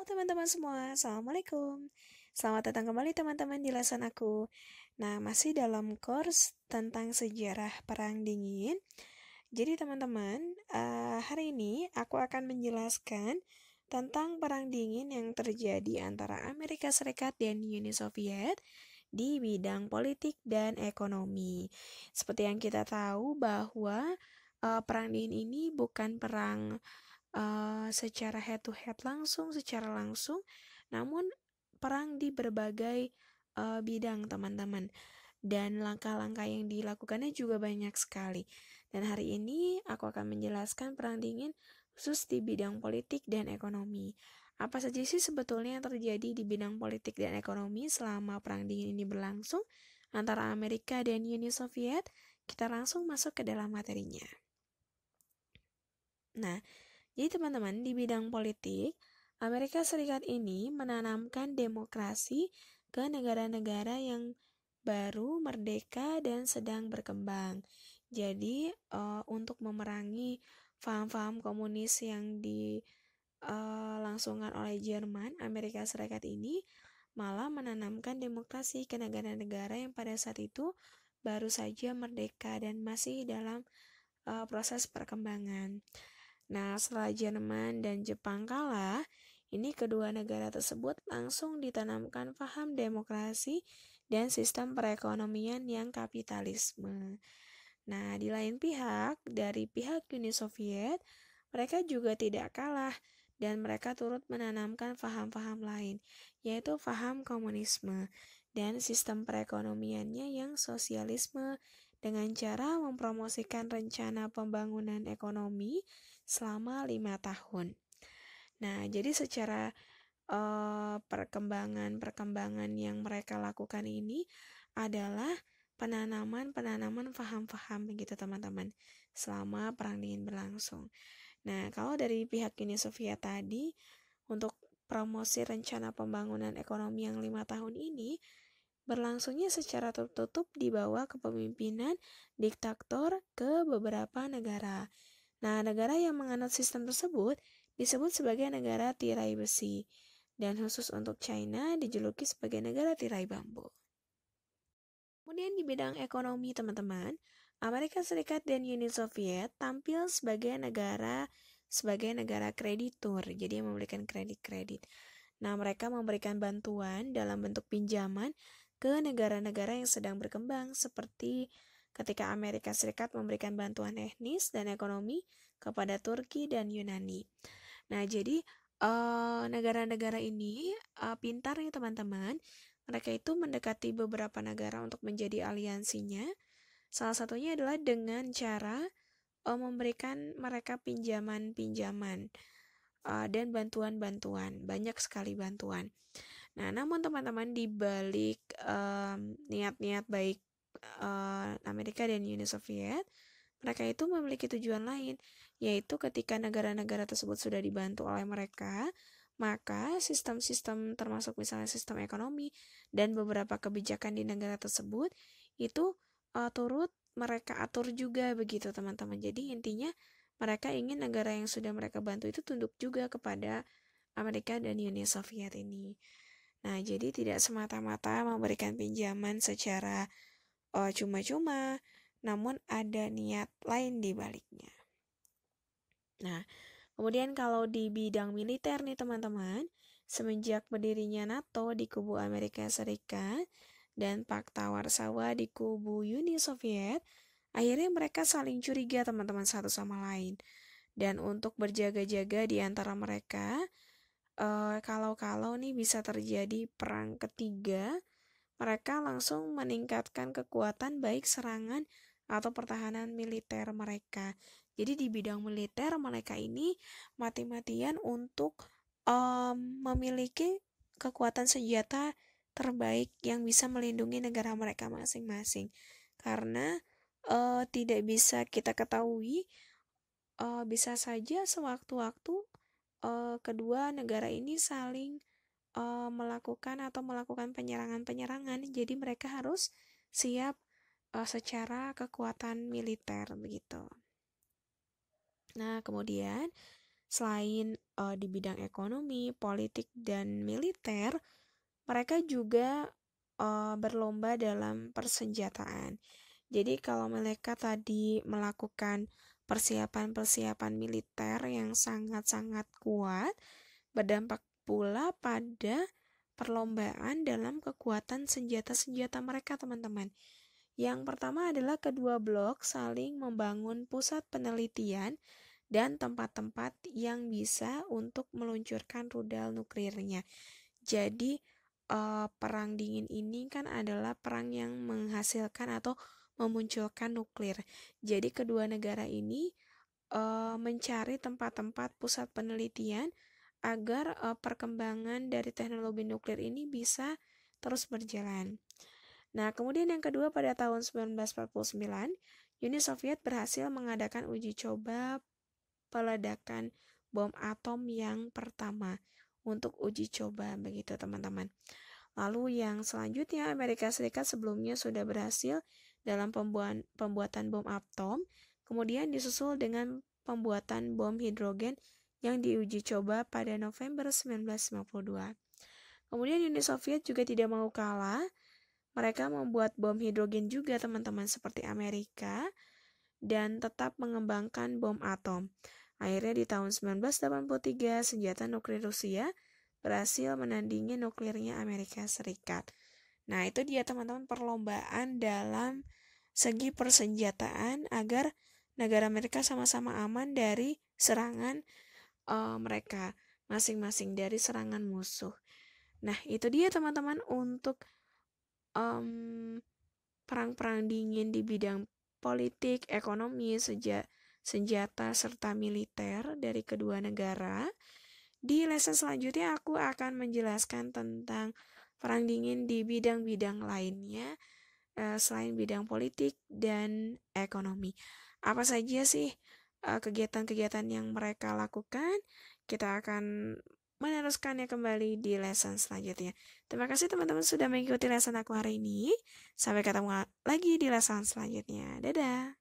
Halo teman-teman semua, Assalamualaikum. Selamat datang kembali teman-teman di lesan aku. Nah, masih dalam course tentang sejarah Perang Dingin. Jadi teman-teman, uh, hari ini aku akan menjelaskan tentang Perang Dingin yang terjadi antara Amerika Serikat dan Uni Soviet di bidang politik dan ekonomi. Seperti yang kita tahu bahwa uh, Perang Dingin ini bukan perang uh, uh, secara head to head langsung, secara langsung, namun perang di berbagai uh, bidang, teman-teman. Dan langkah-langkah yang dilakukannya juga banyak sekali. Dan hari ini aku akan menjelaskan perang dingin khusus di bidang politik dan ekonomi. Apa saja sih sebetulnya yang terjadi di bidang politik dan ekonomi selama perang dingin ini berlangsung antara Amerika dan Uni Soviet? Kita langsung masuk ke dalam materinya. Nah, jadi teman-teman, di bidang politik, Amerika Serikat ini menanamkan demokrasi ke negara-negara yang baru merdeka dan sedang berkembang. Jadi uh, untuk memerangi faham-faham komunis yang dilangsungkan eh, oleh Jerman, Amerika Serikat ini malah menanamkan demokrasi ke negara-negara yang pada saat itu baru saja merdeka dan masih dalam uh, proses perkembangan. Nah, setelah Jerman dan Jepang kalah, ini kedua negara tersebut langsung ditanamkan paham demokrasi dan sistem perekonomian yang kapitalisme. Nah, di lain pihak, dari pihak Uni Soviet, mereka juga tidak kalah dan mereka turut menanamkan paham-paham lain, yaitu paham komunisme dan sistem perekonomiannya yang sosialisme dengan cara mempromosikan rencana pembangunan ekonomi selama lima tahun. Nah, jadi secara perkembangan-perkembangan eh, yang mereka lakukan ini adalah penanaman-penanaman faham-faham begitu teman-teman selama perang dingin berlangsung. Nah, kalau dari pihak Uni Soviet tadi untuk promosi rencana pembangunan ekonomi yang lima tahun ini berlangsungnya secara tertutup di bawah kepemimpinan diktator ke beberapa negara Nah, negara yang menganut sistem tersebut disebut sebagai negara tirai besi, dan khusus untuk China dijuluki sebagai negara tirai bambu. Kemudian di bidang ekonomi, teman-teman, Amerika Serikat dan Uni Soviet tampil sebagai negara sebagai negara kreditur, jadi yang memberikan kredit-kredit. Nah, mereka memberikan bantuan dalam bentuk pinjaman ke negara-negara yang sedang berkembang seperti ketika Amerika Serikat memberikan bantuan teknis dan ekonomi kepada Turki dan Yunani. Nah, jadi eh, negara-negara uh, ini uh, pintar nih teman-teman. Mereka itu mendekati beberapa negara untuk menjadi aliansinya. Salah satunya adalah dengan cara uh, memberikan mereka pinjaman-pinjaman uh, dan bantuan-bantuan, banyak sekali bantuan. Nah, namun teman-teman di balik um, niat -niat baik uh, Amerika dan Uni Soviet, mereka itu memiliki tujuan lain, yaitu ketika negara-negara tersebut sudah dibantu oleh mereka, maka sistem-sistem termasuk misalnya sistem ekonomi dan beberapa kebijakan di negara tersebut itu uh, turut mereka atur juga begitu teman-teman. Jadi intinya mereka ingin negara yang sudah mereka bantu itu tunduk juga kepada Amerika dan Uni Soviet ini. Nah, jadi tidak semata-mata memberikan pinjaman secara Eh, cuma-cuma, namun ada niat lain di baliknya. Nah, kemudian kalau di bidang militer nih teman-teman, semenjak berdirinya NATO di kubu Amerika Serikat dan Pakta Warsawa di kubu Uni Soviet, akhirnya mereka saling curiga teman-teman satu sama lain. Dan untuk berjaga-jaga di antara mereka, eh, kalau-kalau uh, nih bisa terjadi perang ketiga mereka langsung meningkatkan kekuatan baik serangan atau pertahanan militer mereka. Jadi di bidang militer mereka ini mati-matian untuk um, memiliki kekuatan senjata terbaik yang bisa melindungi negara mereka masing-masing. Karena uh, tidak bisa kita ketahui, uh, bisa saja sewaktu-waktu uh, kedua negara ini saling uh, melakukan atau melakukan penyerangan-penyerangan, jadi mereka harus siap uh, secara kekuatan militer begitu. Nah, kemudian selain uh, di bidang ekonomi, politik dan militer, mereka juga uh, berlomba dalam persenjataan. Jadi kalau mereka tadi melakukan persiapan-persiapan militer yang sangat-sangat kuat berdampak pula pada perlombaan dalam kekuatan senjata-senjata mereka, teman-teman. Yang pertama adalah kedua blok saling membangun pusat penelitian dan tempat-tempat yang bisa untuk meluncurkan rudal nuklirnya. Jadi, eh, perang dingin ini kan adalah perang yang menghasilkan atau memunculkan nuklir. Jadi, kedua negara ini eh, mencari tempat-tempat pusat penelitian agar uh, perkembangan dari teknologi nuklir ini bisa terus berjalan. Nah, kemudian yang kedua pada tahun 1949, Uni Soviet berhasil mengadakan uji coba peledakan bom atom yang pertama untuk uji coba begitu teman-teman. Lalu yang selanjutnya Amerika Serikat sebelumnya sudah berhasil dalam pembuatan pembuatan bom atom, kemudian disusul dengan pembuatan bom hidrogen yang diuji coba pada November 1952. Kemudian Uni Soviet juga tidak mau kalah. Mereka membuat bom hidrogen juga teman-teman seperti Amerika dan tetap mengembangkan bom atom. Akhirnya di tahun 1983 senjata nuklir Rusia berhasil menandingi nuklirnya Amerika Serikat. Nah, itu dia teman-teman perlombaan dalam segi persenjataan agar negara Amerika sama-sama aman dari serangan uh, mereka masing-masing dari serangan musuh. Nah, itu dia teman-teman untuk perang perang-perang dingin di bidang politik, ekonomi, seja, senjata, serta militer dari kedua negara. Di lesson selanjutnya aku akan menjelaskan tentang perang dingin di bidang-bidang lainnya uh, selain bidang politik dan ekonomi. Apa saja sih Eh, kegiatan-kegiatan yang mereka lakukan. Kita akan meneruskannya kembali di lesson selanjutnya. Terima kasih teman-teman sudah mengikuti lesson aku hari ini. Sampai ketemu lagi di lesson selanjutnya. Dadah!